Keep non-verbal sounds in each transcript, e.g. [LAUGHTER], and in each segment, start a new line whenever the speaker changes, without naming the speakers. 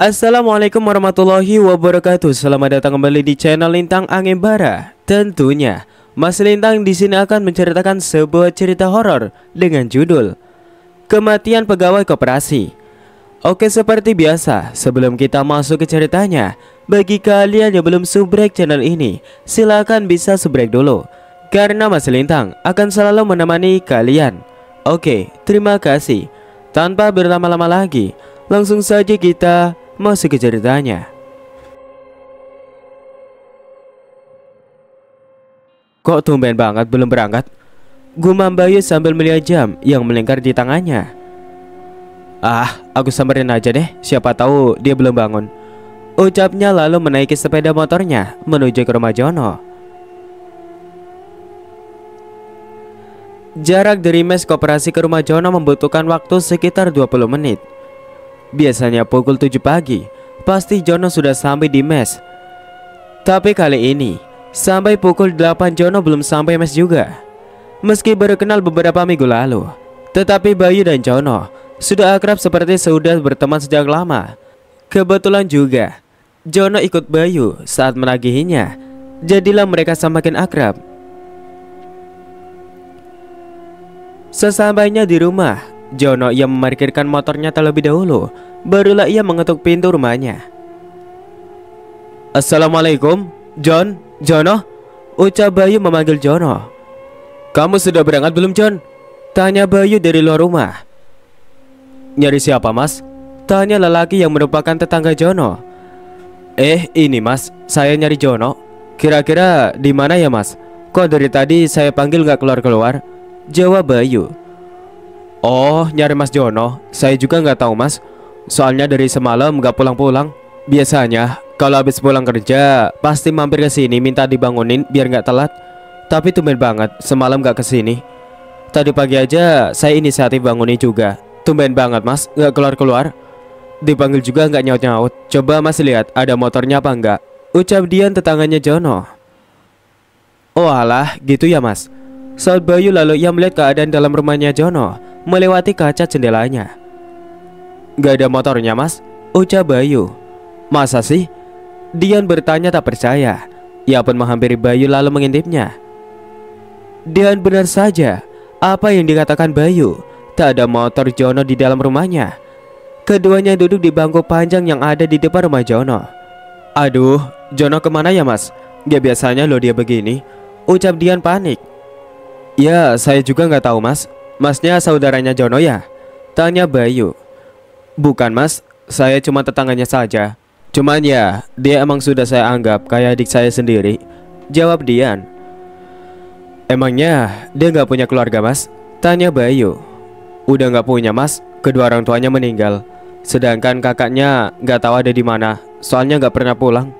Assalamualaikum warahmatullahi wabarakatuh. Selamat datang kembali di channel Lintang Angin Bara. Tentunya, Mas Lintang di sini akan menceritakan sebuah cerita horor dengan judul Kematian Pegawai Koperasi. Oke, seperti biasa, sebelum kita masuk ke ceritanya, bagi kalian yang belum subrek channel ini, silahkan bisa subrek dulu karena Mas Lintang akan selalu menemani kalian. Oke, terima kasih. Tanpa berlama-lama lagi, langsung saja kita masih kejar ditanya. Kok tumben banget belum berangkat? Gumam Bayu sambil melihat jam yang melingkar di tangannya. Ah, aku samperin aja deh, siapa tahu dia belum bangun. Ucapnya lalu menaiki sepeda motornya menuju ke rumah Jono. Jarak dari mes koperasi ke rumah Jono membutuhkan waktu sekitar 20 menit. Biasanya pukul 7 pagi, pasti Jono sudah sampai di mes. Tapi kali ini, sampai pukul 8 Jono belum sampai mes juga. Meski baru kenal beberapa minggu lalu, tetapi Bayu dan Jono sudah akrab seperti sudah berteman sejak lama. Kebetulan juga, Jono ikut Bayu saat menagihinya. Jadilah mereka semakin akrab. Sesampainya di rumah, Jono ia memarkirkan motornya terlebih dahulu Barulah ia mengetuk pintu rumahnya Assalamualaikum John, Jono Ucap Bayu memanggil Jono Kamu sudah berangkat belum John? Tanya Bayu dari luar rumah Nyari siapa mas? Tanya lelaki yang merupakan tetangga Jono Eh ini mas, saya nyari Jono Kira-kira di mana ya mas? Kok dari tadi saya panggil gak keluar-keluar? Jawab Bayu Oh, nyari Mas Jono? Saya juga nggak tahu, Mas. Soalnya dari semalam nggak pulang-pulang. Biasanya, kalau habis pulang kerja, pasti mampir ke sini minta dibangunin biar nggak telat. Tapi tumben banget, semalam nggak ke sini. Tadi pagi aja, saya inisiatif bangunin juga. Tumben banget, Mas, nggak keluar-keluar. Dipanggil juga nggak nyaut-nyaut. Coba Mas lihat, ada motornya apa nggak? Ucap Dian tetangganya Jono. Oh alah, gitu ya Mas. Saat Bayu lalu ia melihat keadaan dalam rumahnya Jono melewati kaca jendelanya. Gak ada motornya mas, ucap Bayu. Masa sih? Dian bertanya tak percaya. Ia pun menghampiri Bayu lalu mengintipnya. Dian benar saja, apa yang dikatakan Bayu, tak ada motor Jono di dalam rumahnya. Keduanya duduk di bangku panjang yang ada di depan rumah Jono. Aduh, Jono kemana ya mas? Gak biasanya loh dia begini. Ucap Dian panik. Ya, saya juga nggak tahu mas. Masnya saudaranya Jono ya? Tanya Bayu. Bukan mas, saya cuma tetangganya saja. Cuman ya, dia emang sudah saya anggap kayak adik saya sendiri. Jawab Dian. Emangnya dia nggak punya keluarga mas? Tanya Bayu. Udah nggak punya mas, kedua orang tuanya meninggal. Sedangkan kakaknya nggak tahu ada di mana, soalnya nggak pernah pulang.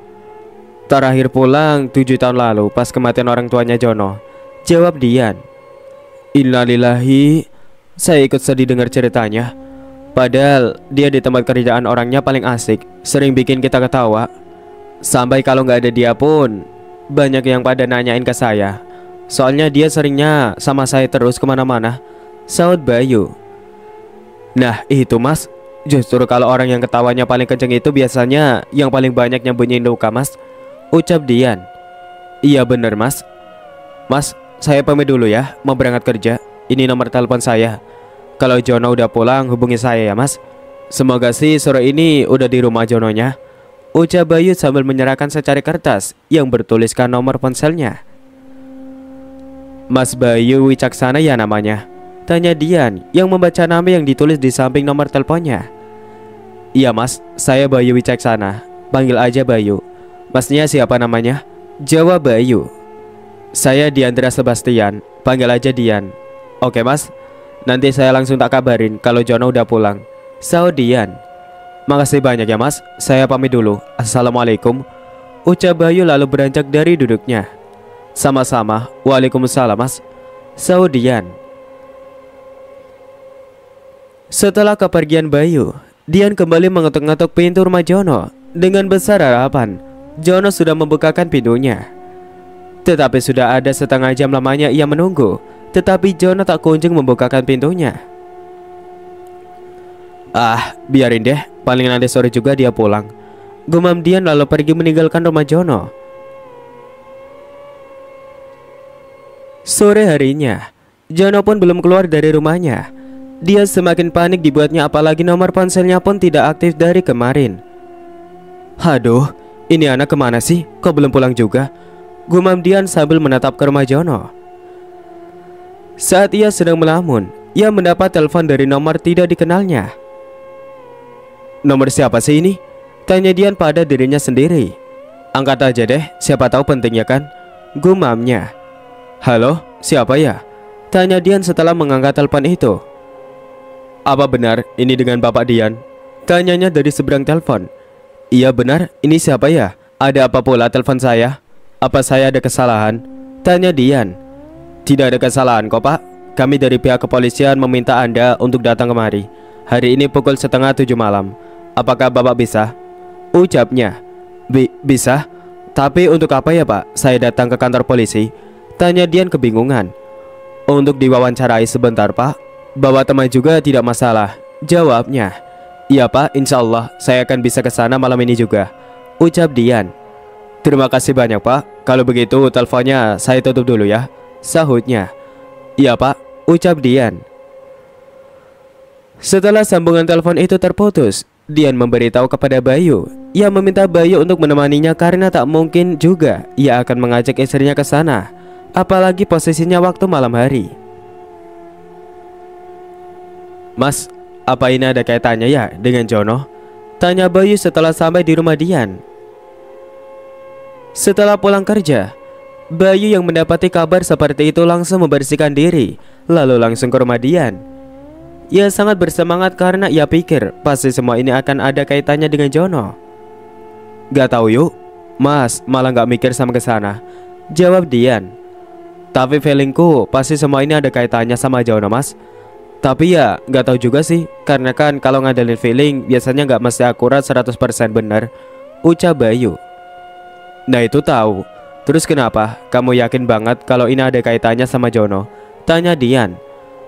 Terakhir pulang tujuh tahun lalu pas kematian orang tuanya Jono. Jawab Dian. Innalillahi Saya ikut sedih dengar ceritanya Padahal dia di tempat kerjaan orangnya paling asik Sering bikin kita ketawa Sampai kalau nggak ada dia pun Banyak yang pada nanyain ke saya Soalnya dia seringnya sama saya terus kemana-mana Saud Bayu Nah itu mas Justru kalau orang yang ketawanya paling kenceng itu biasanya Yang paling banyak yang bunyiin luka mas Ucap Dian Iya bener mas Mas saya pamit dulu ya, mau berangkat kerja. Ini nomor telepon saya. Kalau Jono udah pulang, hubungi saya ya, Mas. Semoga sih sore ini udah di rumah Jononya. Ucap Bayu sambil menyerahkan secari kertas yang bertuliskan nomor ponselnya. Mas Bayu Wicaksana ya namanya. Tanya Dian yang membaca nama yang ditulis di samping nomor teleponnya. Iya mas, saya Bayu Wicaksana. Panggil aja Bayu. Masnya siapa namanya? Jawab Bayu. Saya Diandra Sebastian, panggil aja Dian. Oke mas, nanti saya langsung tak kabarin kalau Jono udah pulang. Sao Dian. Makasih banyak ya mas, saya pamit dulu. Assalamualaikum. Ucap Bayu lalu beranjak dari duduknya. Sama-sama, waalaikumsalam mas. Sao Dian. Setelah kepergian Bayu, Dian kembali mengetuk-ngetuk pintu rumah Jono dengan besar harapan. Jono sudah membukakan pintunya. Tetapi sudah ada setengah jam lamanya ia menunggu Tetapi Jonah tak kunjung membukakan pintunya Ah, biarin deh Paling nanti sore juga dia pulang Gumam Dian lalu pergi meninggalkan rumah Jono Sore harinya, Jono pun belum keluar dari rumahnya. Dia semakin panik dibuatnya apalagi nomor ponselnya pun tidak aktif dari kemarin. Haduh, ini anak kemana sih? Kok belum pulang juga? Gumam Dian sambil menatap ke rumah Jono. Saat ia sedang melamun, ia mendapat telepon dari nomor tidak dikenalnya. Nomor siapa sih ini? Tanya Dian pada dirinya sendiri. Angkat aja deh, siapa tahu pentingnya kan? Gumamnya. Halo, siapa ya? Tanya Dian setelah mengangkat telepon itu. Apa benar ini dengan Bapak Dian? Tanyanya dari seberang telepon. Iya benar, ini siapa ya? Ada apa pula telepon saya? Apa saya ada kesalahan? Tanya Dian Tidak ada kesalahan kok pak Kami dari pihak kepolisian meminta Anda untuk datang kemari Hari ini pukul setengah tujuh malam Apakah Bapak bisa? Ucapnya Bi Bisa? Tapi untuk apa ya pak? Saya datang ke kantor polisi Tanya Dian kebingungan Untuk diwawancarai sebentar pak Bawa teman juga tidak masalah Jawabnya Iya pak, insya Allah saya akan bisa ke sana malam ini juga Ucap Dian Terima kasih banyak pak. Kalau begitu teleponnya saya tutup dulu ya. Sahutnya. Iya pak, ucap Dian. Setelah sambungan telepon itu terputus, Dian memberitahu kepada Bayu. Ia meminta Bayu untuk menemaninya karena tak mungkin juga ia akan mengajak istrinya ke sana. Apalagi posisinya waktu malam hari. Mas, apa ini ada kaitannya ya dengan Jono? Tanya Bayu setelah sampai di rumah Dian setelah pulang kerja, Bayu yang mendapati kabar seperti itu langsung membersihkan diri, lalu langsung ke rumah Dian. Ia sangat bersemangat karena ia pikir pasti semua ini akan ada kaitannya dengan Jono. Gak tahu yuk, Mas malah gak mikir sama ke sana. Jawab Dian. Tapi feelingku pasti semua ini ada kaitannya sama Jono mas. Tapi ya gak tahu juga sih, karena kan kalau ngadalin feeling biasanya gak mesti akurat 100% benar. Ucap Bayu Nah itu tahu. Terus kenapa? Kamu yakin banget kalau ini ada kaitannya sama Jono? Tanya Dian.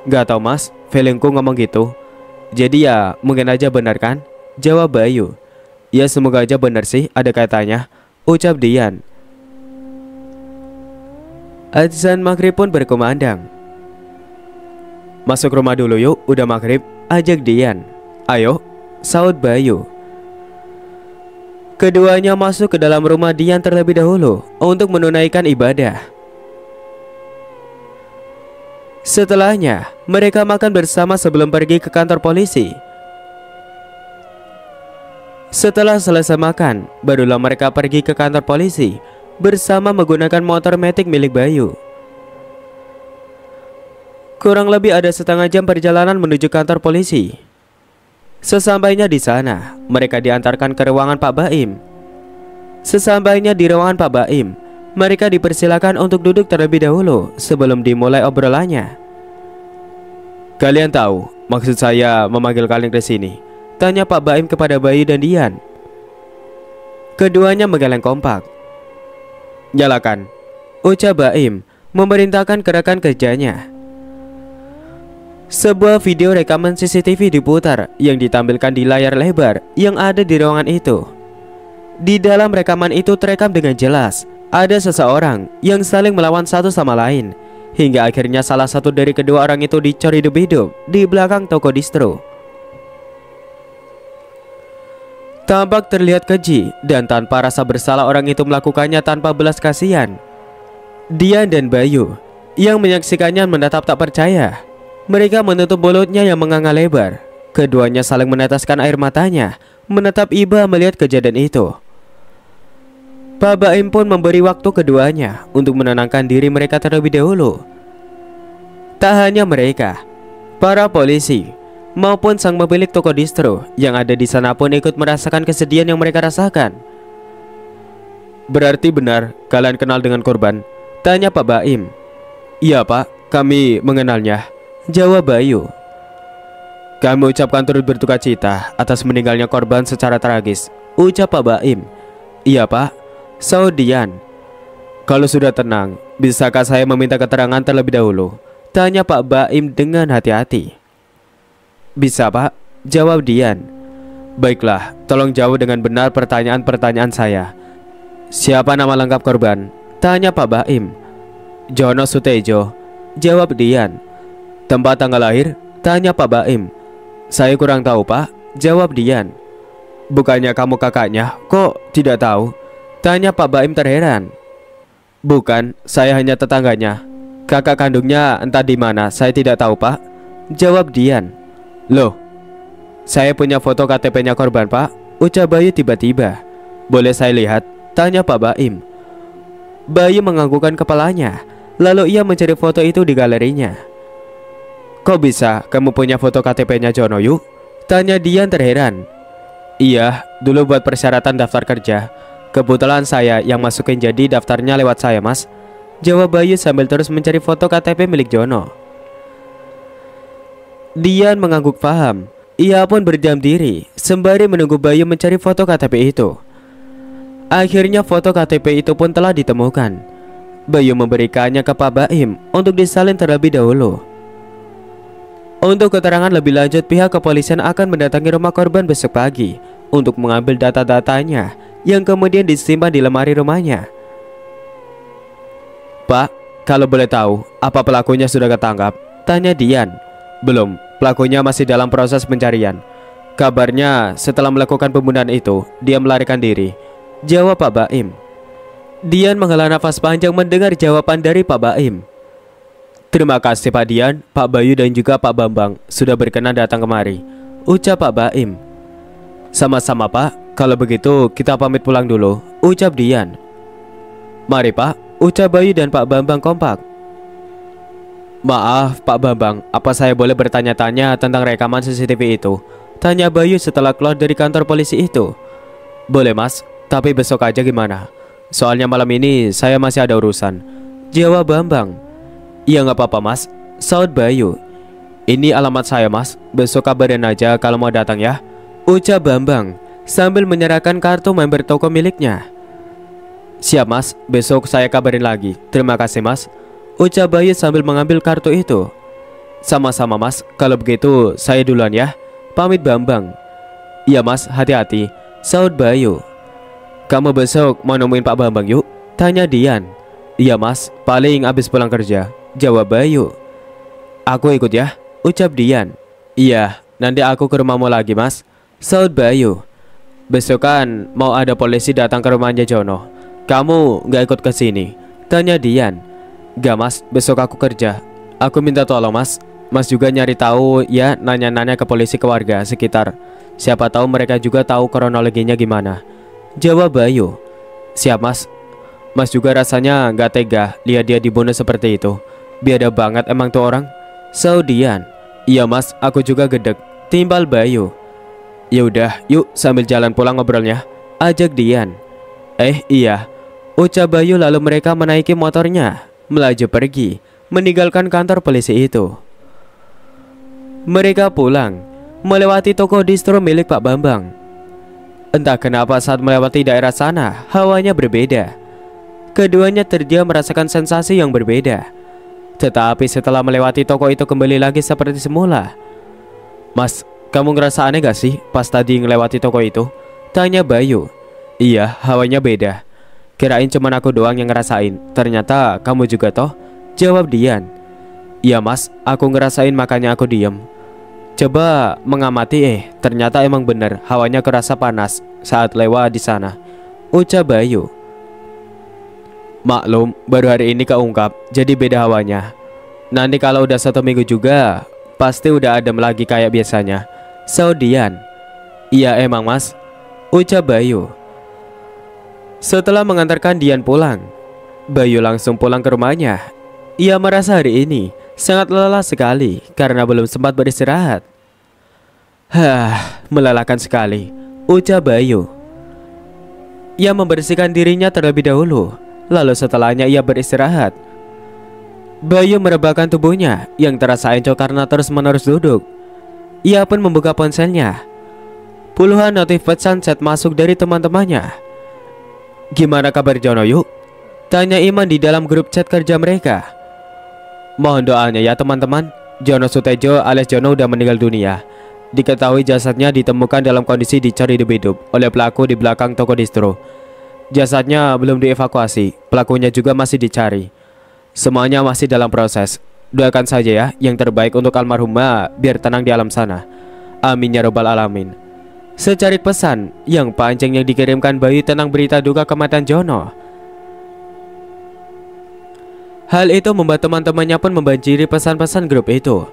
Gak tau mas, feelingku ngomong gitu. Jadi ya mungkin aja benar kan? Jawab Bayu. Ya semoga aja benar sih ada kaitannya. Ucap Dian. Azan maghrib pun berkumandang. Masuk rumah dulu yuk, udah maghrib. Ajak Dian. Ayo, saud Bayu. Keduanya masuk ke dalam rumah Dian terlebih dahulu untuk menunaikan ibadah. Setelahnya, mereka makan bersama sebelum pergi ke kantor polisi. Setelah selesai makan, barulah mereka pergi ke kantor polisi bersama menggunakan motor metik milik Bayu. Kurang lebih ada setengah jam perjalanan menuju kantor polisi. Sesampainya di sana, mereka diantarkan ke ruangan Pak Baim. Sesampainya di ruangan Pak Baim, mereka dipersilakan untuk duduk terlebih dahulu sebelum dimulai obrolannya. Kalian tahu, maksud saya memanggil kalian ke sini. Tanya Pak Baim kepada Bayu dan Dian. Keduanya menggeleng kompak. Nyalakan. Ucap Baim memerintahkan gerakan kerjanya. Sebuah video rekaman CCTV diputar yang ditampilkan di layar lebar yang ada di ruangan itu. Di dalam rekaman itu terekam dengan jelas ada seseorang yang saling melawan satu sama lain hingga akhirnya salah satu dari kedua orang itu dicor hidup-hidup di belakang toko distro. Tampak terlihat keji dan tanpa rasa bersalah orang itu melakukannya tanpa belas kasihan. Dian dan Bayu yang menyaksikannya menatap tak percaya mereka menutup mulutnya yang menganga lebar. Keduanya saling meneteskan air matanya, menetap iba melihat kejadian itu. Pak Baim pun memberi waktu keduanya untuk menenangkan diri mereka terlebih dahulu. Tak hanya mereka, para polisi maupun sang pemilik toko distro yang ada di sana pun ikut merasakan kesedihan yang mereka rasakan. Berarti benar kalian kenal dengan korban? Tanya Pak Baim. Iya pak, kami mengenalnya. Jawab Bayu. Kami ucapkan turut bertukar cita atas meninggalnya korban secara tragis, ucap Pak Baim. Iya Pak, Saudian. Kalau sudah tenang, bisakah saya meminta keterangan terlebih dahulu? Tanya Pak Baim dengan hati-hati. Bisa Pak, jawab Dian. Baiklah, tolong jawab dengan benar pertanyaan-pertanyaan saya. Siapa nama lengkap korban? Tanya Pak Baim. Jono Sutejo, jawab Dian. Tempat tanggal lahir? Tanya Pak Baim Saya kurang tahu Pak Jawab Dian Bukannya kamu kakaknya, kok tidak tahu? Tanya Pak Baim terheran Bukan, saya hanya tetangganya Kakak kandungnya entah di mana, saya tidak tahu pak Jawab Dian Loh, saya punya foto KTP-nya korban pak Ucap Bayu tiba-tiba Boleh saya lihat? Tanya Pak Baim Bayu menganggukkan kepalanya Lalu ia mencari foto itu di galerinya Kok bisa kamu punya foto KTP-nya Jono Jonoyu? Tanya Dian terheran Iya, dulu buat persyaratan daftar kerja Kebetulan saya yang masukin jadi daftarnya lewat saya mas Jawab Bayu sambil terus mencari foto KTP milik Jono Dian mengangguk paham Ia pun berdiam diri Sembari menunggu Bayu mencari foto KTP itu Akhirnya foto KTP itu pun telah ditemukan Bayu memberikannya ke Pak Baim untuk disalin terlebih dahulu untuk keterangan lebih lanjut, pihak kepolisian akan mendatangi rumah korban besok pagi untuk mengambil data-datanya yang kemudian disimpan di lemari rumahnya. Pak, kalau boleh tahu, apa pelakunya sudah ketangkap? Tanya Dian. Belum, pelakunya masih dalam proses pencarian. Kabarnya, setelah melakukan pembunuhan itu, dia melarikan diri. Jawab Pak Baim. Dian menghela nafas panjang mendengar jawaban dari Pak Baim. Terima kasih Pak Dian, Pak Bayu dan juga Pak Bambang sudah berkenan datang kemari. Ucap Pak Baim. Sama-sama Pak, kalau begitu kita pamit pulang dulu. Ucap Dian. Mari Pak, ucap Bayu dan Pak Bambang kompak. Maaf Pak Bambang, apa saya boleh bertanya-tanya tentang rekaman CCTV itu? Tanya Bayu setelah keluar dari kantor polisi itu. Boleh mas, tapi besok aja gimana? Soalnya malam ini saya masih ada urusan. Jawab Bambang. Iya nggak apa-apa mas, Saud Bayu. Ini alamat saya mas, besok kabarin aja kalau mau datang ya. Ucap Bambang sambil menyerahkan kartu member toko miliknya. Siap mas, besok saya kabarin lagi. Terima kasih mas. Ucap Bayu sambil mengambil kartu itu. Sama-sama mas, kalau begitu saya duluan ya. Pamit Bambang. Iya mas, hati-hati. Saud Bayu. Kamu besok mau nemuin Pak Bambang yuk? Tanya Dian. Iya mas, paling abis pulang kerja. Jawab Bayu. Aku ikut ya, ucap Dian. Iya, nanti aku ke rumahmu lagi mas. Saud Bayu. Besok kan mau ada polisi datang ke rumahnya Jono. Kamu gak ikut ke sini? Tanya Dian. Gak mas, besok aku kerja. Aku minta tolong mas. Mas juga nyari tahu ya nanya-nanya ke polisi keluarga sekitar. Siapa tahu mereka juga tahu kronologinya gimana. Jawab Bayu. Siap mas. Mas juga rasanya gak tega lihat dia dibunuh seperti itu. Biada banget emang tuh orang. Saudian. Iya mas, aku juga gedek. Timbal Bayu. Yaudah, yuk sambil jalan pulang ngobrolnya. Ajak Dian. Eh iya. Ucap Bayu lalu mereka menaiki motornya. Melaju pergi. Meninggalkan kantor polisi itu. Mereka pulang. Melewati toko distro milik Pak Bambang. Entah kenapa saat melewati daerah sana, hawanya berbeda. Keduanya terdiam merasakan sensasi yang berbeda tetapi setelah melewati toko itu kembali lagi seperti semula Mas, kamu ngerasa aneh gak sih pas tadi ngelewati toko itu? Tanya Bayu Iya, hawanya beda Kirain cuma aku doang yang ngerasain Ternyata kamu juga toh? Jawab Dian Iya mas, aku ngerasain makanya aku diem Coba mengamati eh, ternyata emang bener hawanya kerasa panas saat lewat di sana. Ucap Bayu. Maklum, baru hari ini keungkap, jadi beda hawanya. Nanti kalau udah satu minggu juga, pasti udah adem lagi kayak biasanya. Saudian. Iya emang mas, ucap Bayu. Setelah mengantarkan Dian pulang, Bayu langsung pulang ke rumahnya. Ia merasa hari ini sangat lelah sekali karena belum sempat beristirahat. Hah, melelahkan sekali, ucap Bayu. Ia membersihkan dirinya terlebih dahulu Lalu setelahnya ia beristirahat Bayu merebahkan tubuhnya yang terasa encok karena terus-menerus duduk. Ia pun membuka ponselnya. Puluhan notif pesan chat masuk dari teman-temannya. Gimana kabar Jono yuk? Tanya Iman di dalam grup chat kerja mereka. Mohon doanya ya teman-teman. Jono Sutejo alias Jono udah meninggal dunia. Diketahui jasadnya ditemukan dalam kondisi dicari hidup-hidup oleh pelaku di belakang toko distro. Jasadnya belum dievakuasi, pelakunya juga masih dicari. Semuanya masih dalam proses. Doakan saja ya yang terbaik untuk almarhumah biar tenang di alam sana. Amin ya robbal alamin. Secari pesan yang panjang yang dikirimkan bayi tentang berita duka kematian Jono. Hal itu membuat teman-temannya pun membanjiri pesan-pesan grup itu.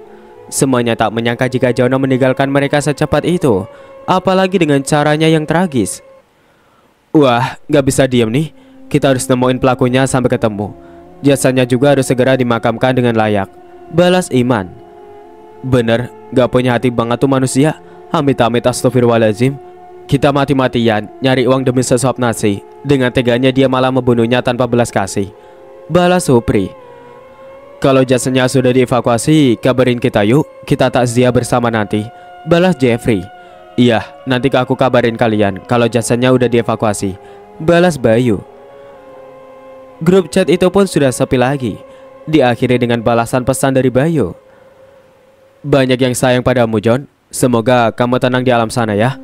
Semuanya tak menyangka jika Jono meninggalkan mereka secepat itu, apalagi dengan caranya yang tragis. Wah, nggak bisa diam nih. Kita harus nemuin pelakunya sampai ketemu. Jasanya juga harus segera dimakamkan dengan layak. Balas Iman. Bener, nggak punya hati banget tuh manusia. Amit-amit astagfirullahaladzim. Kita mati-matian nyari uang demi sesuap nasi. Dengan teganya dia malah membunuhnya tanpa belas kasih. Balas Supri. Kalau jasanya sudah dievakuasi, kabarin kita yuk. Kita takziah bersama nanti. Balas Jeffrey. Iya, nanti aku kabarin kalian kalau jasanya udah dievakuasi. Balas Bayu. Grup chat itu pun sudah sepi lagi. Diakhiri dengan balasan pesan dari Bayu. Banyak yang sayang padamu, John. Semoga kamu tenang di alam sana ya.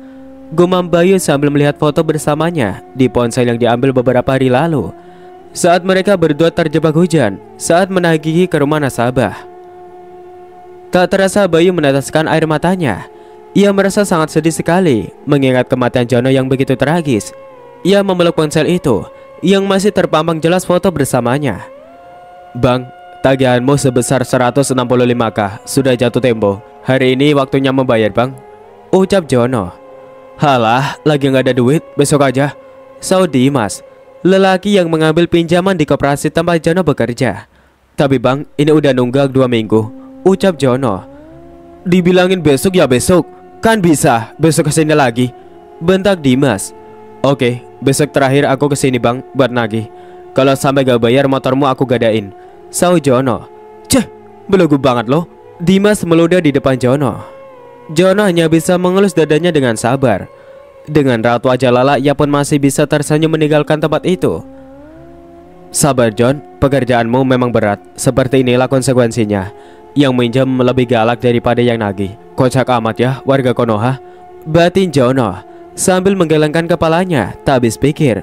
Gumam Bayu sambil melihat foto bersamanya di ponsel yang diambil beberapa hari lalu. Saat mereka berdua terjebak hujan saat menagihi ke rumah nasabah. Tak terasa Bayu meneteskan air matanya ia merasa sangat sedih sekali mengingat kematian Jono yang begitu tragis. Ia memeluk ponsel itu yang masih terpampang jelas foto bersamanya. Bang, tagihanmu sebesar 165k sudah jatuh tempo. Hari ini waktunya membayar bang. Ucap Jono. Halah, lagi nggak ada duit, besok aja. Saudi Mas, lelaki yang mengambil pinjaman di koperasi tempat Jono bekerja. Tapi bang, ini udah nunggak dua minggu. Ucap Jono. Dibilangin besok ya besok. Kan bisa, besok kesini lagi Bentak Dimas Oke, besok terakhir aku kesini bang buat nagih Kalau sampai gak bayar motormu aku gadain Sau Jono Ceh, belagu banget loh Dimas meludah di depan Jono Jono hanya bisa mengelus dadanya dengan sabar Dengan Ratu Ajalala ia pun masih bisa tersenyum meninggalkan tempat itu Sabar John, pekerjaanmu memang berat Seperti inilah konsekuensinya yang minjem lebih galak daripada yang nagih. Kocak amat ya warga Konoha. Batin Jono sambil menggelengkan kepalanya tak habis pikir.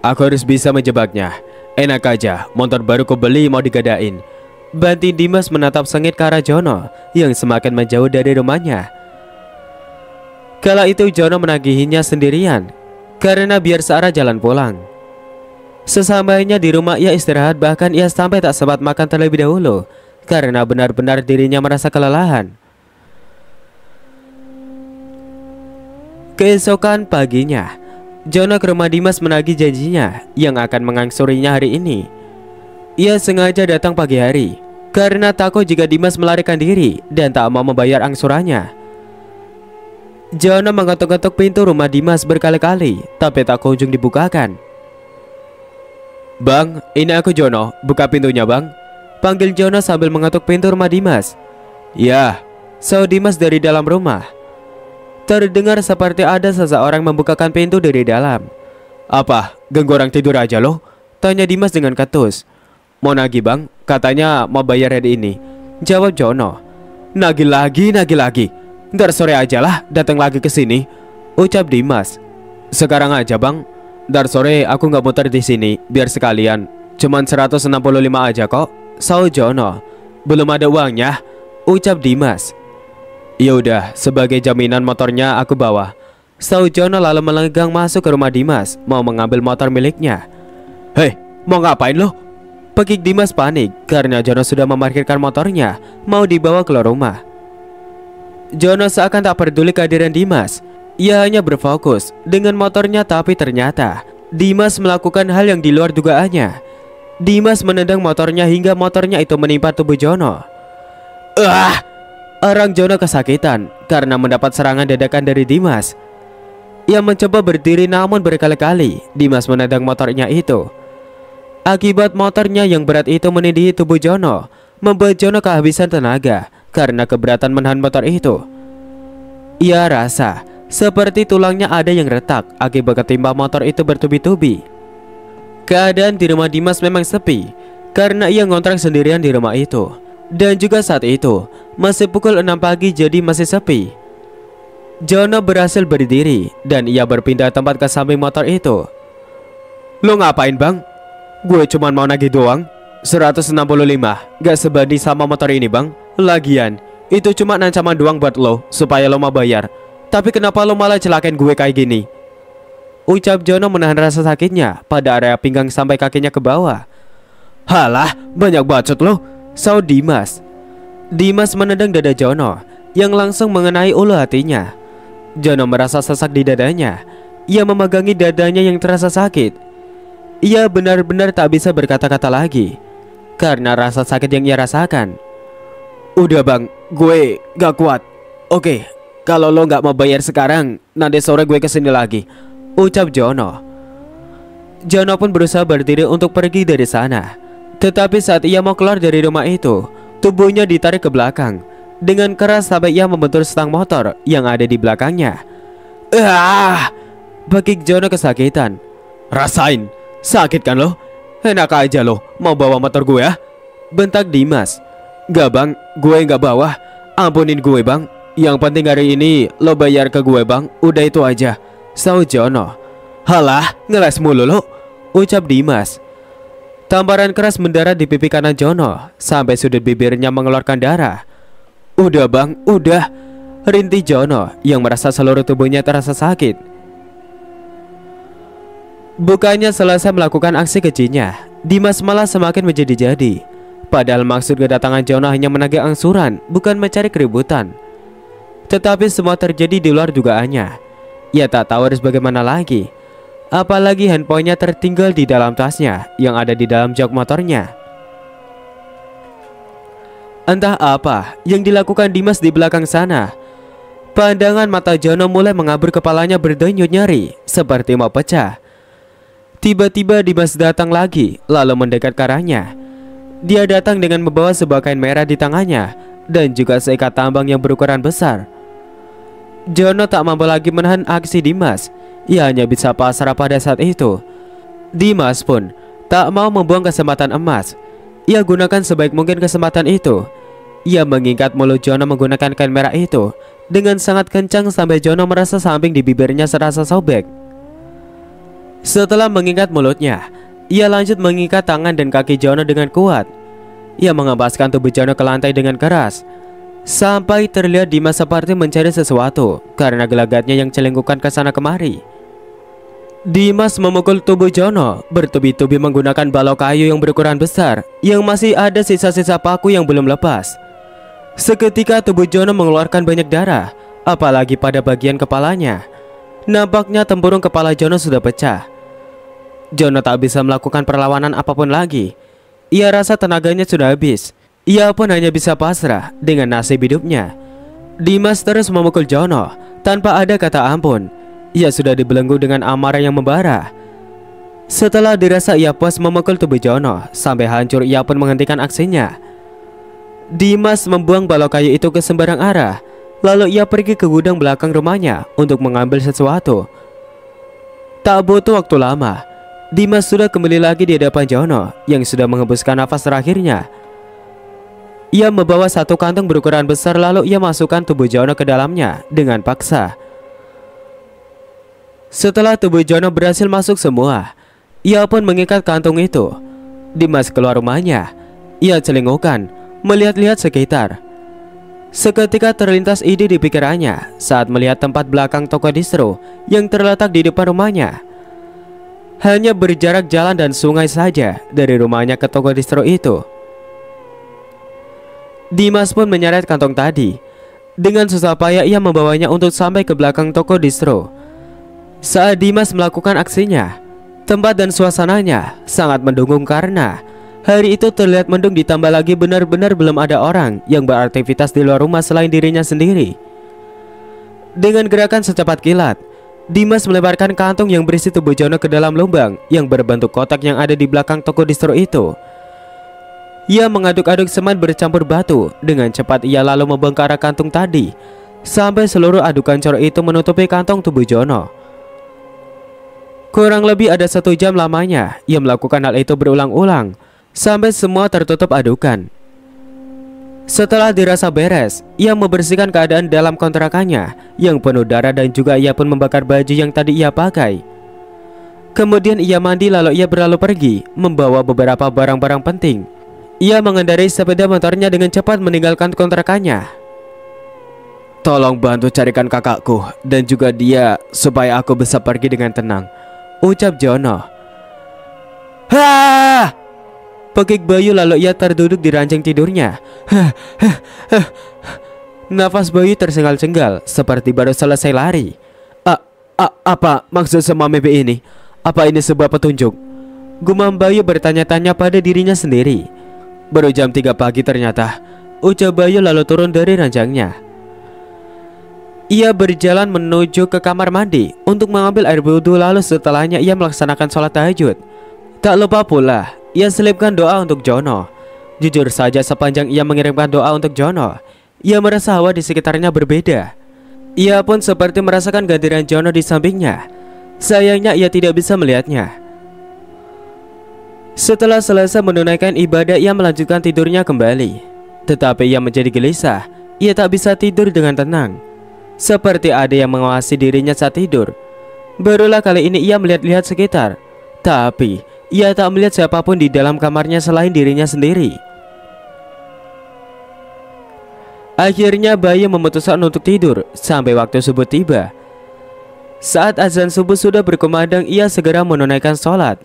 Aku harus bisa menjebaknya. Enak aja, motor baru beli mau digadain. Batin Dimas menatap sengit ke arah Jono yang semakin menjauh dari rumahnya. Kala itu Jono menagihinya sendirian karena biar searah jalan pulang. Sesampainya di rumah ia istirahat bahkan ia sampai tak sempat makan terlebih dahulu karena benar-benar dirinya merasa kelelahan. Keesokan paginya, Jonah ke rumah Dimas menagih janjinya yang akan mengangsurinya hari ini. Ia sengaja datang pagi hari karena takut jika Dimas melarikan diri dan tak mau membayar angsurannya. Jonah mengetuk-ketuk pintu rumah Dimas berkali-kali tapi tak kunjung dibukakan. Bang, ini aku Jono, buka pintunya bang Panggil Jonas sambil mengetuk pintu rumah Dimas Ya, Saudimas Dimas dari dalam rumah Terdengar seperti ada seseorang membukakan pintu dari dalam Apa, ganggu orang tidur aja loh? Tanya Dimas dengan ketus Mau nagih bang, katanya mau bayar hari ini Jawab Jono Nagi lagi, nagi lagi Ntar sore lah, datang lagi ke sini Ucap Dimas Sekarang aja bang Ntar sore aku nggak muter di sini Biar sekalian Cuman 165 aja kok Saujono, Belum ada uangnya, ucap Dimas. Ya udah, sebagai jaminan motornya aku bawa. Saujono lalu melenggang masuk ke rumah Dimas, mau mengambil motor miliknya. Hei, mau ngapain lo? Pekik Dimas panik karena Jono sudah memarkirkan motornya, mau dibawa keluar rumah. Jono seakan tak peduli kehadiran Dimas. Ia hanya berfokus dengan motornya tapi ternyata Dimas melakukan hal yang di luar dugaannya. Dimas menendang motornya hingga motornya itu menimpa tubuh Jono. Ah! Orang Jono kesakitan karena mendapat serangan dadakan dari Dimas. Ia mencoba berdiri namun berkali-kali Dimas menendang motornya itu. Akibat motornya yang berat itu menindih tubuh Jono, membuat Jono kehabisan tenaga karena keberatan menahan motor itu. Ia rasa seperti tulangnya ada yang retak akibat ketimpa motor itu bertubi-tubi. Keadaan di rumah Dimas memang sepi karena ia ngontrak sendirian di rumah itu. Dan juga saat itu masih pukul 6 pagi jadi masih sepi. Jono berhasil berdiri dan ia berpindah tempat ke samping motor itu. Lo ngapain bang? Gue cuma mau nagih doang. 165, gak sebanding sama motor ini bang. Lagian, itu cuma ancaman doang buat lo supaya lo mau bayar. Tapi kenapa lo malah celakain gue kayak gini? Ucap Jono menahan rasa sakitnya pada area pinggang sampai kakinya ke bawah. Halah, banyak bacot lo, saud Dimas. Dimas menendang dada Jono yang langsung mengenai ulu hatinya. Jono merasa sesak di dadanya. Ia memegangi dadanya yang terasa sakit. Ia benar-benar tak bisa berkata-kata lagi karena rasa sakit yang ia rasakan. Udah bang, gue gak kuat. Oke, kalau lo gak mau bayar sekarang, nanti sore gue kesini lagi ucap Jono. Jono pun berusaha berdiri untuk pergi dari sana. Tetapi saat ia mau keluar dari rumah itu, tubuhnya ditarik ke belakang dengan keras sampai ia membentur stang motor yang ada di belakangnya. Ah! Bagi Jono kesakitan. Rasain, sakit kan lo? Enak aja lo, mau bawa motor gue ya? Bentak Dimas. Gak bang, gue gak bawa. Ampunin gue bang. Yang penting hari ini lo bayar ke gue bang. Udah itu aja. Saujono. Halah, ngeles mulu lo, ucap Dimas. Tamparan keras mendarat di pipi kanan Jono sampai sudut bibirnya mengeluarkan darah. Udah bang, udah. Rinti Jono yang merasa seluruh tubuhnya terasa sakit. Bukannya selesai melakukan aksi kecilnya, Dimas malah semakin menjadi-jadi. Padahal maksud kedatangan Jono hanya menagih angsuran, bukan mencari keributan. Tetapi semua terjadi di luar dugaannya. Ia tak tahu harus bagaimana lagi. Apalagi handphonenya tertinggal di dalam tasnya yang ada di dalam jok motornya. Entah apa yang dilakukan Dimas di belakang sana. Pandangan mata Jono mulai mengabur kepalanya berdenyut nyeri seperti mau pecah. Tiba-tiba Dimas datang lagi lalu mendekat ke arahnya. Dia datang dengan membawa sebuah kain merah di tangannya dan juga seikat tambang yang berukuran besar. Jono tak mampu lagi menahan aksi Dimas. Ia hanya bisa pasrah pada saat itu. Dimas pun tak mau membuang kesempatan emas. Ia gunakan sebaik mungkin kesempatan itu. Ia mengingat mulut Jono menggunakan kain merah itu dengan sangat kencang sampai Jono merasa samping di bibirnya serasa sobek. Setelah mengingat mulutnya, ia lanjut mengikat tangan dan kaki Jono dengan kuat. Ia mengabaskan tubuh Jono ke lantai dengan keras. Sampai terlihat Dimas seperti mencari sesuatu karena gelagatnya yang celengkukan ke sana kemari. Dimas memukul tubuh Jono bertubi-tubi menggunakan balok kayu yang berukuran besar yang masih ada sisa-sisa paku yang belum lepas. Seketika tubuh Jono mengeluarkan banyak darah, apalagi pada bagian kepalanya. Nampaknya tempurung kepala Jono sudah pecah. Jono tak bisa melakukan perlawanan apapun lagi. Ia rasa tenaganya sudah habis ia pun hanya bisa pasrah dengan nasib hidupnya. Dimas terus memukul Jono tanpa ada kata ampun. Ia sudah dibelenggu dengan amarah yang membara. Setelah dirasa ia puas memukul tubuh Jono sampai hancur, ia pun menghentikan aksinya. Dimas membuang balok kayu itu ke sembarang arah, lalu ia pergi ke gudang belakang rumahnya untuk mengambil sesuatu. Tak butuh waktu lama, Dimas sudah kembali lagi di hadapan Jono yang sudah menghembuskan nafas terakhirnya. Ia membawa satu kantung berukuran besar lalu ia masukkan tubuh Jono ke dalamnya dengan paksa. Setelah tubuh Jono berhasil masuk semua, ia pun mengikat kantung itu. Dimas keluar rumahnya. Ia celingukan, melihat-lihat sekitar. Seketika terlintas ide di pikirannya saat melihat tempat belakang toko distro yang terletak di depan rumahnya. Hanya berjarak jalan dan sungai saja dari rumahnya ke toko distro itu. Dimas pun menyeret kantong tadi. Dengan susah payah ia membawanya untuk sampai ke belakang toko distro. Saat Dimas melakukan aksinya, tempat dan suasananya sangat mendungung karena hari itu terlihat mendung ditambah lagi benar-benar belum ada orang yang beraktivitas di luar rumah selain dirinya sendiri. Dengan gerakan secepat kilat, Dimas melebarkan kantong yang berisi tubuh Jono ke dalam lubang yang berbentuk kotak yang ada di belakang toko distro itu. Ia mengaduk-aduk semen bercampur batu. Dengan cepat ia lalu membengkara kantung tadi sampai seluruh adukan cor itu menutupi kantong tubuh Jono. Kurang lebih ada satu jam lamanya ia melakukan hal itu berulang-ulang sampai semua tertutup adukan. Setelah dirasa beres, ia membersihkan keadaan dalam kontrakannya yang penuh darah dan juga ia pun membakar baju yang tadi ia pakai. Kemudian ia mandi lalu ia berlalu pergi membawa beberapa barang-barang penting ia mengendarai sepeda motornya dengan cepat meninggalkan kontrakannya. Tolong bantu carikan kakakku dan juga dia supaya aku bisa pergi dengan tenang. Ucap Jono. Hah! Pekik Bayu lalu ia terduduk di ranjang tidurnya. Nafas Bayu tersengal-sengal seperti baru selesai lari. A, a, apa maksud semua mimpi ini? Apa ini sebuah petunjuk? Gumam Bayu bertanya-tanya pada dirinya sendiri. Baru jam 3 pagi ternyata Uca Bayu lalu turun dari ranjangnya Ia berjalan menuju ke kamar mandi Untuk mengambil air wudhu lalu setelahnya ia melaksanakan sholat tahajud Tak lupa pula Ia selipkan doa untuk Jono Jujur saja sepanjang ia mengirimkan doa untuk Jono Ia merasa hawa di sekitarnya berbeda Ia pun seperti merasakan gantiran Jono di sampingnya Sayangnya ia tidak bisa melihatnya setelah selesai menunaikan ibadah, ia melanjutkan tidurnya kembali. Tetapi ia menjadi gelisah. Ia tak bisa tidur dengan tenang. Seperti ada yang mengawasi dirinya saat tidur. Barulah kali ini ia melihat-lihat sekitar. Tapi, ia tak melihat siapapun di dalam kamarnya selain dirinya sendiri. Akhirnya Bayu memutuskan untuk tidur sampai waktu subuh tiba. Saat azan subuh sudah berkumandang, ia segera menunaikan sholat.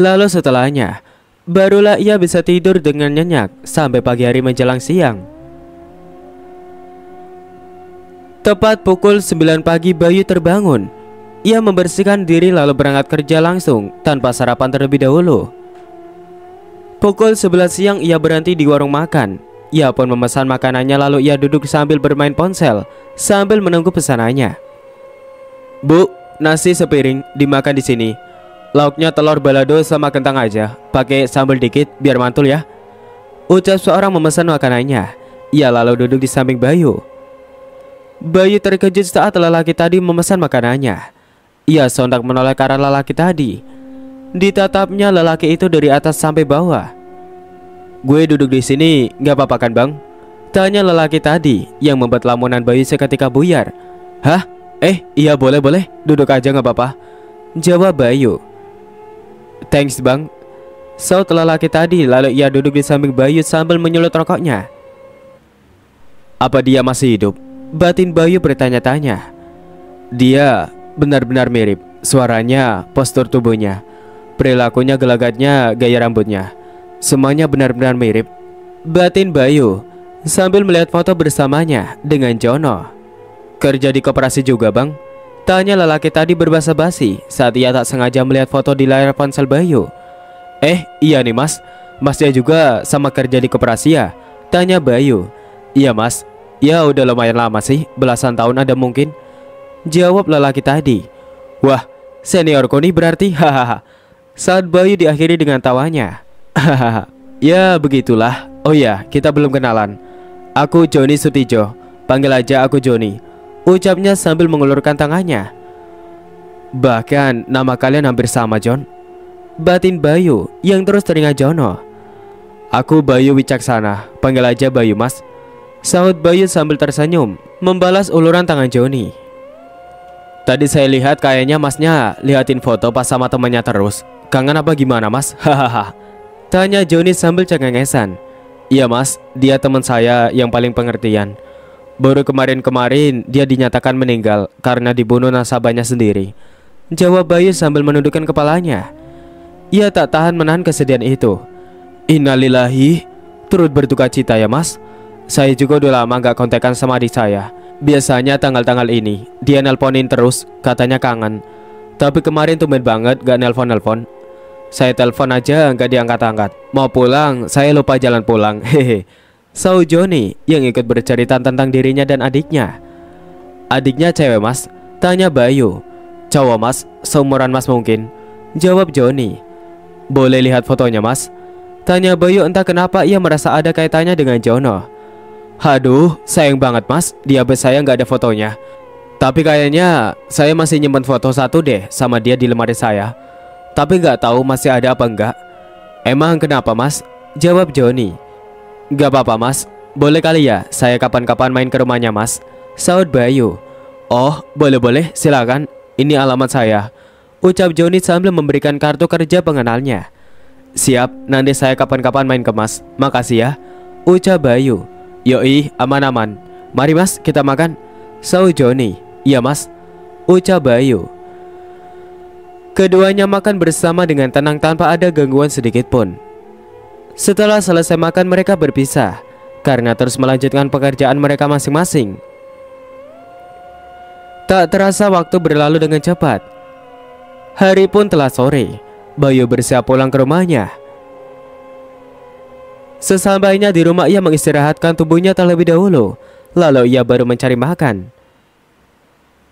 Lalu setelahnya, barulah ia bisa tidur dengan nyenyak sampai pagi hari menjelang siang. Tepat pukul 9 pagi Bayu terbangun. Ia membersihkan diri lalu berangkat kerja langsung tanpa sarapan terlebih dahulu. Pukul 11 siang ia berhenti di warung makan. Ia pun memesan makanannya lalu ia duduk sambil bermain ponsel sambil menunggu pesanannya. "Bu, nasi sepiring dimakan di sini." Lauknya telur balado sama kentang aja, pakai sambal dikit biar mantul ya. Ucap seorang memesan makanannya. Ia lalu duduk di samping Bayu. Bayu terkejut saat lelaki tadi memesan makanannya. Ia sontak menoleh ke arah lelaki tadi. Ditatapnya lelaki itu dari atas sampai bawah. Gue duduk di sini, gak apa-apa kan bang? Tanya lelaki tadi yang membuat lamunan Bayu seketika buyar. Hah? Eh, iya boleh-boleh, duduk aja gak apa-apa. Jawab Bayu. Thanks bang Saud telah lelaki tadi lalu ia duduk di samping Bayu sambil menyulut rokoknya Apa dia masih hidup? Batin Bayu bertanya-tanya Dia benar-benar mirip Suaranya, postur tubuhnya Perilakunya, gelagatnya, gaya rambutnya Semuanya benar-benar mirip Batin Bayu Sambil melihat foto bersamanya dengan Jono Kerja di koperasi juga bang Tanya lelaki tadi berbahasa basi saat ia tak sengaja melihat foto di layar ponsel Bayu. Eh, iya nih mas, mas masnya juga sama kerja di koperasi ya? Tanya Bayu. Iya mas, ya udah lumayan lama sih, belasan tahun ada mungkin. Jawab lelaki tadi. Wah, senior koni berarti, hahaha. saat Bayu diakhiri dengan tawanya. Hahaha, ya begitulah. Oh ya, kita belum kenalan. Aku Joni Sutijo, panggil aja aku Joni. Ucapnya sambil mengulurkan tangannya Bahkan nama kalian hampir sama John Batin Bayu yang terus teringat Jono Aku Bayu Wicaksana, panggil aja Bayu mas Sahut Bayu sambil tersenyum membalas uluran tangan Joni Tadi saya lihat kayaknya masnya lihatin foto pas sama temannya terus Kangen apa gimana mas? [LAUGHS] Hahaha Tanya Joni sambil cengengesan Iya mas, dia teman saya yang paling pengertian Baru kemarin-kemarin dia dinyatakan meninggal karena dibunuh nasabahnya sendiri. Jawab Bayu sambil menundukkan kepalanya. Ia tak tahan menahan kesedihan itu. Innalillahi, turut bertukar cita ya mas. Saya juga udah lama gak kontekan sama adik saya. Biasanya tanggal-tanggal ini dia nelponin terus, katanya kangen. Tapi kemarin tumben banget gak nelpon-nelpon. Saya telepon aja gak diangkat-angkat. Mau pulang, saya lupa jalan pulang. [LAUGHS] Hehe. Sau Joni yang ikut bercerita tentang dirinya dan adiknya. Adiknya cewek mas, tanya Bayu. Cowok mas, seumuran mas mungkin. Jawab Joni. Boleh lihat fotonya mas? Tanya Bayu entah kenapa ia merasa ada kaitannya dengan Jono. Haduh, sayang banget mas, dia HP saya nggak ada fotonya. Tapi kayaknya saya masih nyimpen foto satu deh sama dia di lemari saya. Tapi nggak tahu masih ada apa enggak. Emang kenapa mas? Jawab Joni. Gak apa-apa mas, boleh kali ya saya kapan-kapan main ke rumahnya mas Saud Bayu Oh, boleh-boleh silakan, ini alamat saya Ucap Joni sambil memberikan kartu kerja pengenalnya Siap, nanti saya kapan-kapan main ke mas, makasih ya Ucap Bayu Yoi, aman-aman Mari mas, kita makan Saud Joni Iya mas Ucap Bayu Keduanya makan bersama dengan tenang tanpa ada gangguan sedikit pun. Setelah selesai makan mereka berpisah karena terus melanjutkan pekerjaan mereka masing-masing. Tak terasa waktu berlalu dengan cepat. Hari pun telah sore. Bayu bersiap pulang ke rumahnya. Sesampainya di rumah ia mengistirahatkan tubuhnya terlebih dahulu, lalu ia baru mencari makan.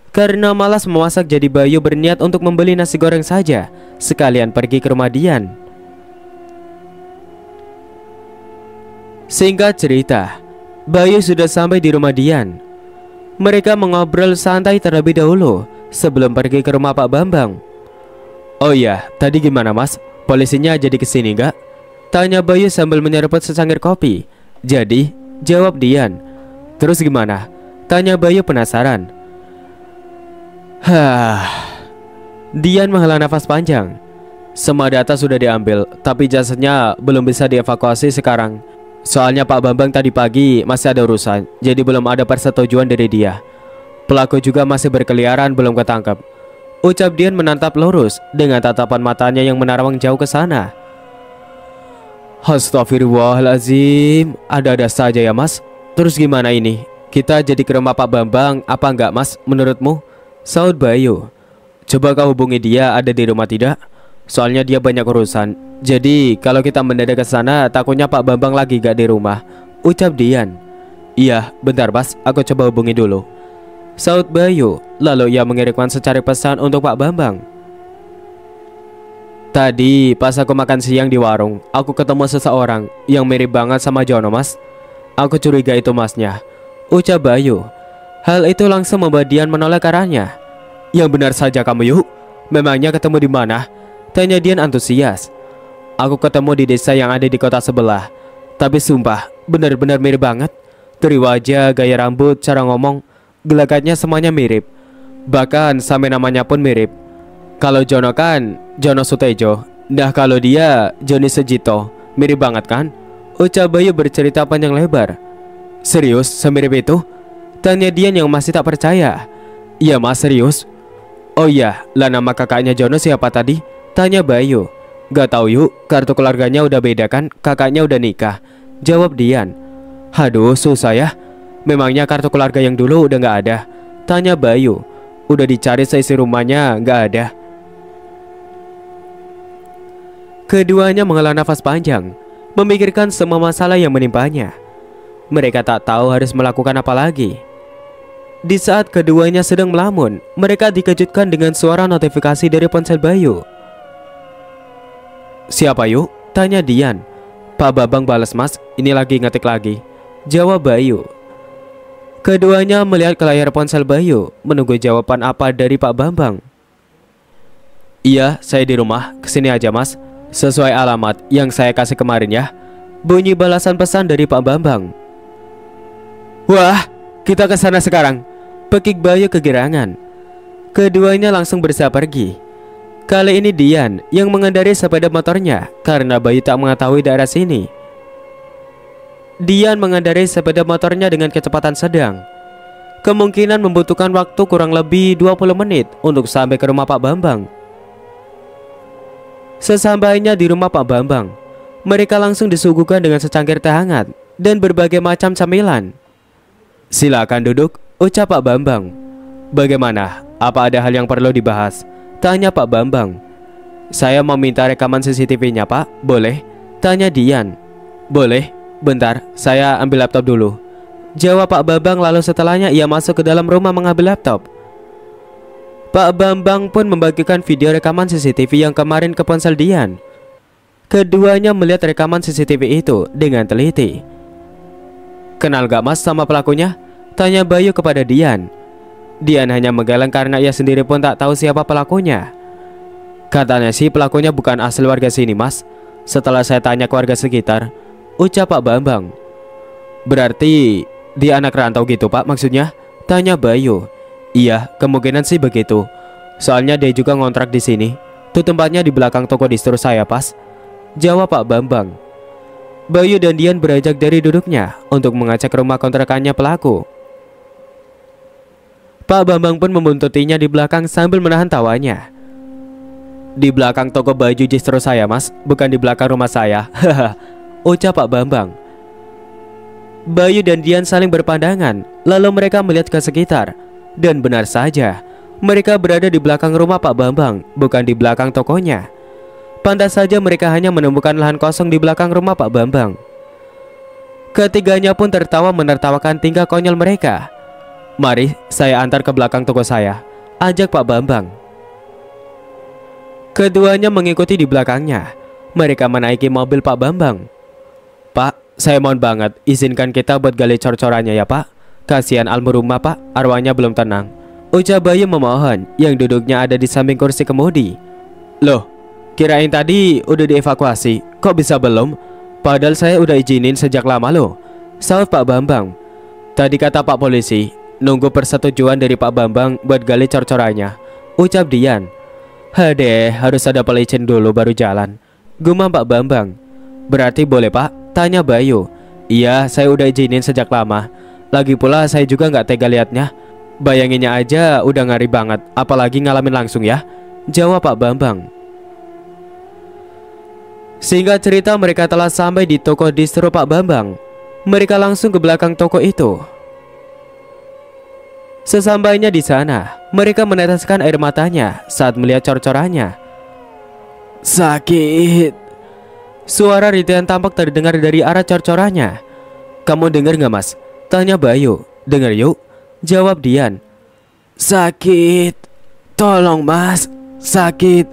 Karena malas memasak jadi Bayu berniat untuk membeli nasi goreng saja, sekalian pergi ke rumah Dian. Singkat cerita, Bayu sudah sampai di rumah Dian. Mereka mengobrol santai terlebih dahulu sebelum pergi ke rumah Pak Bambang. Oh iya, tadi gimana mas? Polisinya jadi kesini gak? Tanya Bayu sambil menyeruput secangkir kopi. Jadi, jawab Dian. Terus gimana? Tanya Bayu penasaran. Hah. Dian menghela nafas panjang. Semua data sudah diambil, tapi jasadnya belum bisa dievakuasi sekarang. Soalnya Pak Bambang tadi pagi masih ada urusan, jadi belum ada persetujuan dari dia. Pelaku juga masih berkeliaran belum ketangkap. Ucap Dian menatap lurus dengan tatapan matanya yang menarawang jauh ke sana. Astagfirullahaladzim ada-ada saja ya mas. Terus gimana ini? Kita jadi ke rumah Pak Bambang apa enggak mas menurutmu? Saud Bayu. Coba kau hubungi dia ada di rumah tidak? Soalnya dia banyak urusan. Jadi kalau kita mendadak ke sana, takutnya Pak Bambang lagi gak di rumah. Ucap Dian. Iya, bentar Mas, aku coba hubungi dulu. Saud Bayu, lalu ia mengirimkan secara pesan untuk Pak Bambang. Tadi pas aku makan siang di warung, aku ketemu seseorang yang mirip banget sama Jono mas. Aku curiga itu masnya. Ucap Bayu. Hal itu langsung membuat Dian menolak arahnya. Yang benar saja kamu yuk. Memangnya ketemu di mana? Tanya Dian antusias. Aku ketemu di desa yang ada di kota sebelah. Tapi sumpah, benar-benar mirip banget. Dari wajah, gaya rambut, cara ngomong, gelagatnya semuanya mirip. Bahkan sampai namanya pun mirip. Kalau Jono kan, Jono Sutejo. Nah kalau dia, Joni Sejito. Mirip banget kan? Ucap Bayu bercerita panjang lebar. Serius, semirip itu? Tanya Dian yang masih tak percaya. Iya mas, serius? Oh iya, lah nama kakaknya Jono siapa tadi? Tanya Bayu Gak tau yuk, kartu keluarganya udah beda kan, kakaknya udah nikah Jawab Dian Haduh susah ya, memangnya kartu keluarga yang dulu udah gak ada Tanya Bayu Udah dicari seisi rumahnya, gak ada Keduanya menghela nafas panjang Memikirkan semua masalah yang menimpanya Mereka tak tahu harus melakukan apa lagi Di saat keduanya sedang melamun Mereka dikejutkan dengan suara notifikasi dari ponsel Bayu Siapa yuk? Tanya Dian. Pak Babang balas mas, ini lagi ngetik lagi. Jawab Bayu. Keduanya melihat ke layar ponsel Bayu, menunggu jawaban apa dari Pak Bambang. Iya, saya di rumah, kesini aja mas. Sesuai alamat yang saya kasih kemarin ya. Bunyi balasan pesan dari Pak Bambang. Wah, kita kesana sekarang. Pekik Bayu kegirangan. Keduanya langsung bersiap pergi. Kali ini Dian yang mengendarai sepeda motornya karena bayi tak mengetahui daerah sini. Dian mengendarai sepeda motornya dengan kecepatan sedang. Kemungkinan membutuhkan waktu kurang lebih 20 menit untuk sampai ke rumah Pak Bambang. Sesampainya di rumah Pak Bambang, mereka langsung disuguhkan dengan secangkir teh hangat dan berbagai macam camilan. Silakan duduk, ucap Pak Bambang. Bagaimana? Apa ada hal yang perlu dibahas? Tanya Pak Bambang Saya mau minta rekaman CCTV-nya Pak, boleh? Tanya Dian Boleh, bentar, saya ambil laptop dulu Jawab Pak Bambang lalu setelahnya ia masuk ke dalam rumah mengambil laptop Pak Bambang pun membagikan video rekaman CCTV yang kemarin ke ponsel Dian Keduanya melihat rekaman CCTV itu dengan teliti Kenal gak mas sama pelakunya? Tanya Bayu kepada Dian Dian hanya menggeleng karena ia sendiri pun tak tahu siapa pelakunya. Katanya sih pelakunya bukan asli warga sini mas. Setelah saya tanya ke warga sekitar, ucap Pak Bambang. Berarti dia anak rantau gitu pak maksudnya? Tanya Bayu. Iya, kemungkinan sih begitu. Soalnya dia juga ngontrak di sini. Tuh tempatnya di belakang toko distro saya pas. Jawab Pak Bambang. Bayu dan Dian beranjak dari duduknya untuk mengacak rumah kontrakannya pelaku. Pak Bambang pun membuntutinya di belakang sambil menahan tawanya. Di belakang toko baju justru saya mas, bukan di belakang rumah saya. [LAUGHS] Ucap Pak Bambang. Bayu dan Dian saling berpandangan, lalu mereka melihat ke sekitar. Dan benar saja, mereka berada di belakang rumah Pak Bambang, bukan di belakang tokonya. Pantas saja mereka hanya menemukan lahan kosong di belakang rumah Pak Bambang. Ketiganya pun tertawa menertawakan tingkah konyol mereka. Mari saya antar ke belakang toko saya Ajak Pak Bambang Keduanya mengikuti di belakangnya Mereka menaiki mobil Pak Bambang Pak, saya mohon banget Izinkan kita buat gali cor-corannya ya Pak Kasihan almarhumah Pak, arwahnya belum tenang Ucap Bayu memohon Yang duduknya ada di samping kursi kemudi Loh, kirain tadi udah dievakuasi Kok bisa belum? Padahal saya udah izinin sejak lama loh Sauf Pak Bambang Tadi kata Pak Polisi, Nunggu persetujuan dari Pak Bambang buat gali cor-corannya Ucap Dian Hadeh, harus ada pelicin dulu baru jalan Gumam Pak Bambang Berarti boleh pak? Tanya Bayu Iya, saya udah izinin sejak lama Lagi pula saya juga nggak tega liatnya Bayanginnya aja udah ngari banget Apalagi ngalamin langsung ya Jawab Pak Bambang Sehingga cerita mereka telah sampai di toko distro Pak Bambang Mereka langsung ke belakang toko itu Sesampainya di sana, mereka meneteskan air matanya saat melihat cor-corannya. Sakit. Suara ritian tampak terdengar dari arah cor-corannya. Kamu dengar nggak mas? Tanya Bayu. Dengar yuk. Jawab Dian. Sakit. Tolong mas. Sakit.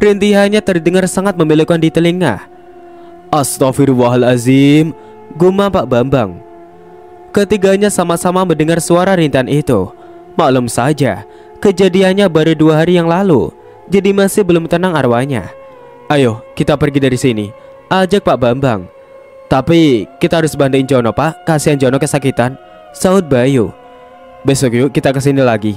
Rintihannya terdengar sangat memilukan di telinga. Astaghfirullahalazim. Gumam Pak Bambang. Ketiganya sama-sama mendengar suara rintan itu. Maklum saja, kejadiannya baru dua hari yang lalu, jadi masih belum tenang arwahnya. Ayo, kita pergi dari sini. Ajak Pak Bambang. Tapi kita harus bantuin Jono pak, kasihan Jono kesakitan. Saud Bayu. Besok yuk kita kesini lagi.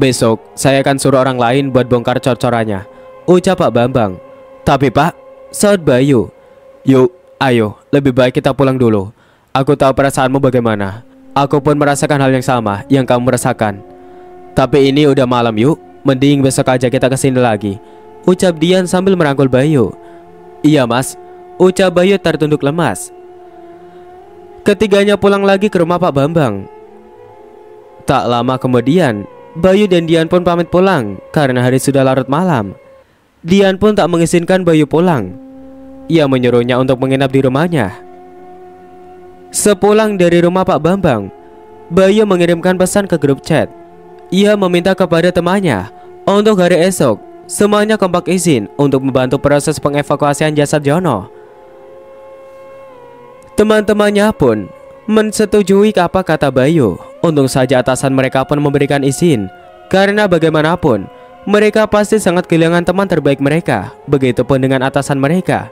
Besok saya akan suruh orang lain buat bongkar cor-corannya. Ucap Pak Bambang. Tapi pak, Saud Bayu. Yuk, ayo, lebih baik kita pulang dulu. Aku tahu perasaanmu bagaimana. Aku pun merasakan hal yang sama yang kamu merasakan. Tapi ini udah malam yuk, mending besok aja kita kesini lagi. Ucap Dian sambil merangkul Bayu. Iya mas, ucap Bayu tertunduk lemas. Ketiganya pulang lagi ke rumah Pak Bambang. Tak lama kemudian, Bayu dan Dian pun pamit pulang karena hari sudah larut malam. Dian pun tak mengizinkan Bayu pulang. Ia menyuruhnya untuk menginap di rumahnya. Sepulang dari rumah Pak Bambang, Bayu mengirimkan pesan ke grup chat. Ia meminta kepada temannya untuk hari esok semuanya kompak izin untuk membantu proses pengevakuasian jasad Jono. Teman-temannya pun mensetujui apa kata Bayu. Untung saja atasan mereka pun memberikan izin karena bagaimanapun mereka pasti sangat kehilangan teman terbaik mereka, begitupun dengan atasan mereka.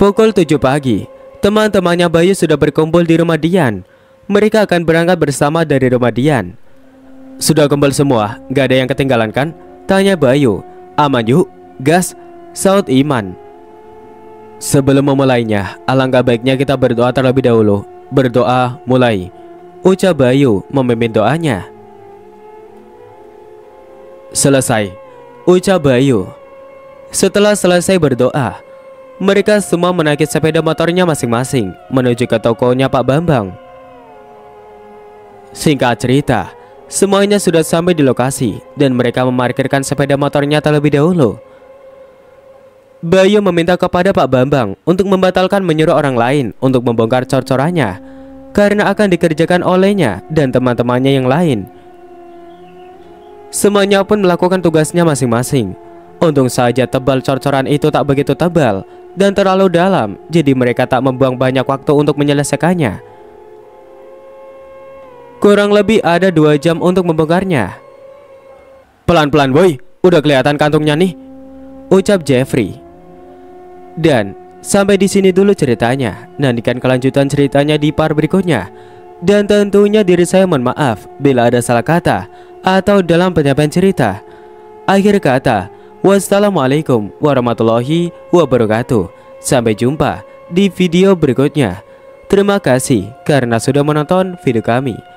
Pukul 7 pagi, Teman-temannya Bayu sudah berkumpul di rumah Dian. Mereka akan berangkat bersama dari rumah Dian. Sudah kumpul semua, gak ada yang ketinggalan kan? Tanya Bayu. Aman yuk, gas, saut iman. Sebelum memulainya, alangkah baiknya kita berdoa terlebih dahulu. Berdoa mulai. Ucap Bayu memimpin doanya. Selesai. Ucap Bayu. Setelah selesai berdoa, mereka semua menaiki sepeda motornya masing-masing menuju ke tokonya Pak Bambang. Singkat cerita, semuanya sudah sampai di lokasi dan mereka memarkirkan sepeda motornya terlebih dahulu. Bayu meminta kepada Pak Bambang untuk membatalkan menyuruh orang lain untuk membongkar cor-corannya karena akan dikerjakan olehnya dan teman-temannya yang lain. Semuanya pun melakukan tugasnya masing-masing. Untung saja tebal cor-coran itu tak begitu tebal dan terlalu dalam, jadi mereka tak membuang banyak waktu untuk menyelesaikannya. Kurang lebih ada dua jam untuk membongkarnya. Pelan-pelan boy, udah kelihatan kantungnya nih, ucap Jeffrey. Dan sampai di sini dulu ceritanya. Nantikan kelanjutan ceritanya di part berikutnya. Dan tentunya diri saya mohon maaf bila ada salah kata atau dalam penyampaian cerita. Akhir kata, Wassalamualaikum warahmatullahi wabarakatuh. Sampai jumpa di video berikutnya. Terima kasih karena sudah menonton video kami.